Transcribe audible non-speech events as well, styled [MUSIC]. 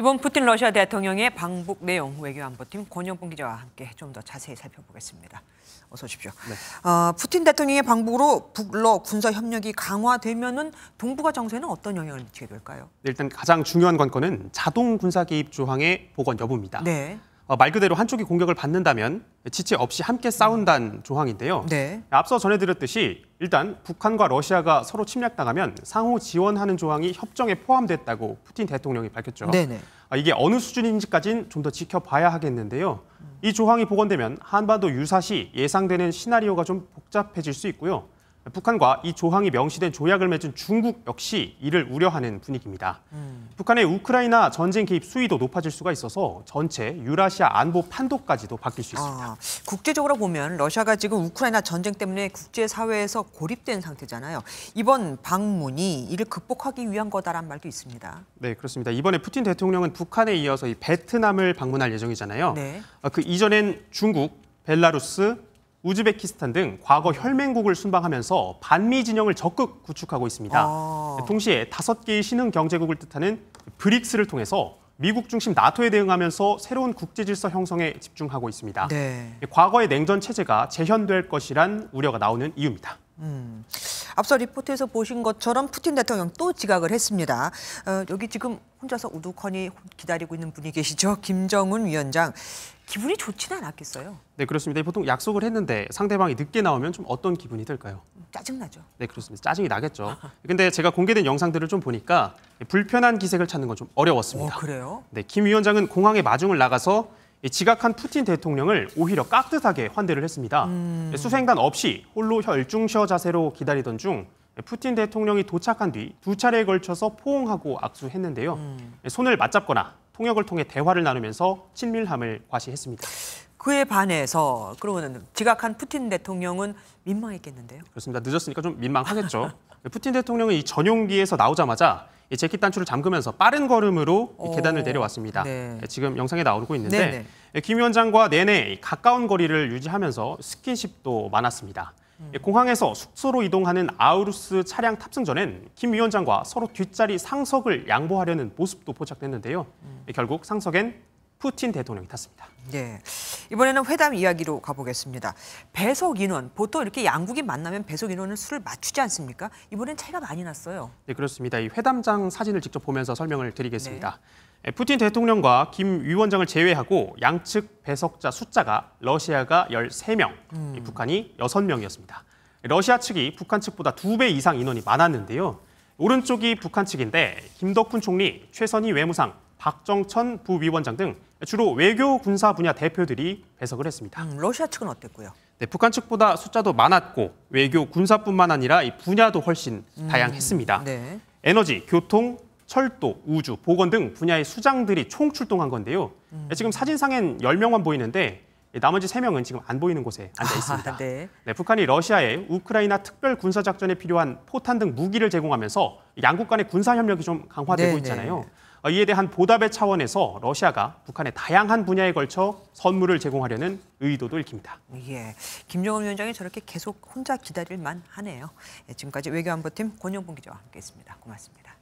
이번 푸틴 러시아 대통령의 방북 내용 외교안보팀 권영봉 기자와 함께 좀 더 자세히 살펴보겠습니다. 어서 오십시오. 네. 어, 푸틴 대통령의 방북으로 북러 군사 협력이 강화되면 동북아 정세는 어떤 영향을 미치게 될까요? 네, 일단 가장 중요한 관건은 자동 군사 개입 조항의 복원 여부입니다. 네. 어, 말 그대로 한쪽이 공격을 받는다면 지체 없이 함께 싸운다는 음. 조항인데요. 네. 앞서 전해드렸듯이 일단 북한과 러시아가 서로 침략당하면 상호 지원하는 조항이 협정에 포함됐다고 푸틴 대통령이 밝혔죠. 네네. 아, 이게 어느 수준인지까지는 좀 더 지켜봐야 하겠는데요. 이 조항이 복원되면 한반도 유사시 예상되는 시나리오가 좀 복잡해질 수 있고요. 북한과 이 조항이 명시된 조약을 맺은 중국 역시 이를 우려하는 분위기입니다. 음. 북한의 우크라이나 전쟁 개입 수위도 높아질 수가 있어서 전체 유라시아 안보 판도까지도 바뀔 수 있습니다. 아, 국제적으로 보면 러시아가 지금 우크라이나 전쟁 때문에 국제사회에서 고립된 상태잖아요. 이번 방문이 이를 극복하기 위한 거다란 말도 있습니다. 네, 그렇습니다. 이번에 푸틴 대통령은 북한에 이어서 이 베트남을 방문할 예정이잖아요. 네. 아, 그 이전엔 중국, 벨라루스, 우즈베키스탄 등 과거 혈맹국을 순방하면서 반미 진영을 적극 구축하고 있습니다. 아. 동시에 다섯 개의 신흥 경제국을 뜻하는 브릭스를 통해서 미국 중심 나토에 대응하면서 새로운 국제 질서 형성에 집중하고 있습니다. 네. 과거의 냉전 체제가 재현될 것이란 우려가 나오는 이유입니다. 음. 앞서 리포트에서 보신 것처럼 푸틴 대통령 또 지각을 했습니다. 어, 여기 지금 혼자서 우두커니 기다리고 있는 분이 계시죠. 김정은 위원장. 기분이 좋지는 않았겠어요. 네, 그렇습니다. 보통 약속을 했는데 상대방이 늦게 나오면 좀 어떤 기분이 들까요? 짜증나죠. 네, 그렇습니다. 짜증이 나겠죠. 근데 제가 공개된 영상들을 좀 보니까 불편한 기색을 찾는 건 좀 어려웠습니다. 오, 어, 그래요? 네, 김 위원장은 공항에 마중을 나가서 지각한 푸틴 대통령을 오히려 깍듯하게 환대를 했습니다. 음. 수행단 없이 홀로 혈중셔 자세로 기다리던 중 푸틴 대통령이 도착한 뒤 두 차례에 걸쳐서 포옹하고 악수했는데요. 음. 손을 맞잡거나 통역을 통해 대화를 나누면서 친밀함을 과시했습니다. 그에 반해서 그러고는 지각한 푸틴 대통령은 민망했겠는데요. 그렇습니다. 늦었으니까 좀 민망하겠죠. [LAUGHS] 푸틴 대통령은 이 전용기에서 나오자마자 이 재킷 단추를 잠그면서 빠른 걸음으로 이 계단을 어, 내려왔습니다. 네. 예, 지금 영상에 나오고 있는데 네네. 네. 예, 김 위원장과 내내 가까운 거리를 유지하면서 스킨십도 많았습니다. 음. 예, 공항에서 숙소로 이동하는 아우루스 차량 탑승 전엔 김 위원장과 서로 뒷자리 상석을 양보하려는 모습도 포착됐는데요. 음. 결국 상석엔 푸틴 대통령이 탔습니다. 예. 이번에는 회담 이야기로 가보겠습니다. 배석 인원, 보통 이렇게 양국이 만나면 배석 인원을 수를 맞추지 않습니까? 이번엔 차이가 많이 났어요. 네, 그렇습니다. 이 회담장 사진을 직접 보면서 설명을 드리겠습니다. 네. 푸틴 대통령과 김 위원장을 제외하고 양측 배석자 숫자가 러시아가 13명, 음. 북한이 6명이었습니다. 러시아 측이 북한 측보다 2배 이상 인원이 많았는데요. 오른쪽이 북한 측인데 김덕훈 총리, 최선희 외무상, 박정천 부위원장 등 주로 외교 군사 분야 대표들이 배석을 했습니다. 음, 러시아 측은 어땠고요? 네, 북한 측보다 숫자도 많았고 외교 군사뿐만 아니라 이 분야도 훨씬 음, 다양했습니다. 네. 에너지, 교통, 철도, 우주, 보건 등 분야의 수장들이 총출동한 건데요. 음. 지금 사진상엔 10명만 보이는데 나머지 3명은 지금 안 보이는 곳에 앉아 아, 있습니다. 아, 네. 네, 북한이 러시아에 우크라이나 특별 군사작전에 필요한 포탄 등 무기를 제공하면서 양국 간의 군사협력이 좀 강화되고 네, 네. 있잖아요. 어, 이에 대한 보답의 차원에서 러시아가 북한의 다양한 분야에 걸쳐 선물을 제공하려는 의도도 읽힙니다. 예, 김정은 위원장이 저렇게 계속 혼자 기다릴 만하네요. 예, 지금까지 외교안보팀 권영봉 기자와 함께했습니다. 고맙습니다.